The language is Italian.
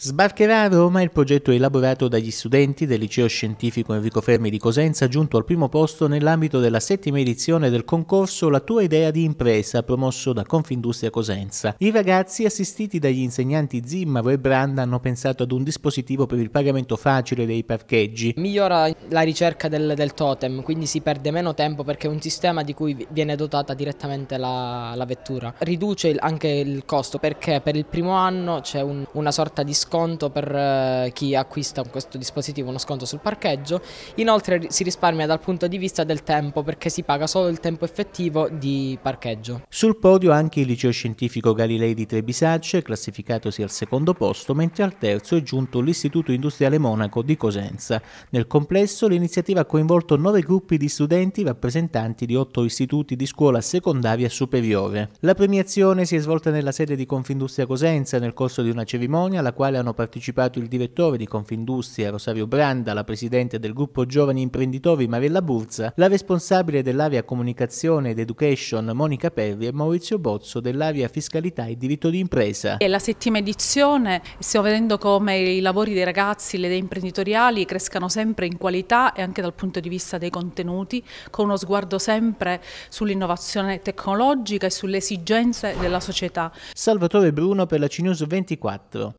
Sbarcherà a Roma il progetto elaborato dagli studenti del liceo scientifico Enrico Fermi di Cosenza, giunto al primo posto nell'ambito della settima edizione del concorso La tua idea di impresa, promosso da Confindustria Cosenza. I ragazzi, assistiti dagli insegnanti Zimmaro e Branda, hanno pensato ad un dispositivo per il pagamento facile dei parcheggi. Migliora la ricerca del, del totem, quindi si perde meno tempo perché è un sistema di cui viene dotata direttamente la, la vettura. Riduce anche il costo perché per il primo anno c'è un, una sorta di scopo sconto per eh, chi acquista questo dispositivo, uno sconto sul parcheggio. Inoltre si risparmia dal punto di vista del tempo perché si paga solo il tempo effettivo di parcheggio. Sul podio anche il liceo scientifico Galilei di Trebisacce, classificatosi al secondo posto, mentre al terzo è giunto l'Istituto Industriale Monaco di Cosenza. Nel complesso l'iniziativa ha coinvolto nove gruppi di studenti rappresentanti di otto istituti di scuola secondaria superiore. La premiazione si è svolta nella sede di Confindustria Cosenza nel corso di una cerimonia alla quale hanno partecipato il direttore di Confindustria Rosario Branda, la presidente del gruppo Giovani Imprenditori Marella Burza, la responsabile dell'area Comunicazione ed Education Monica Perri e Maurizio Bozzo dell'area Fiscalità e Diritto di Impresa. È la settima edizione, stiamo vedendo come i lavori dei ragazzi, le idee imprenditoriali crescano sempre in qualità e anche dal punto di vista dei contenuti, con uno sguardo sempre sull'innovazione tecnologica e sulle esigenze della società. Salvatore Bruno per la CNews 24.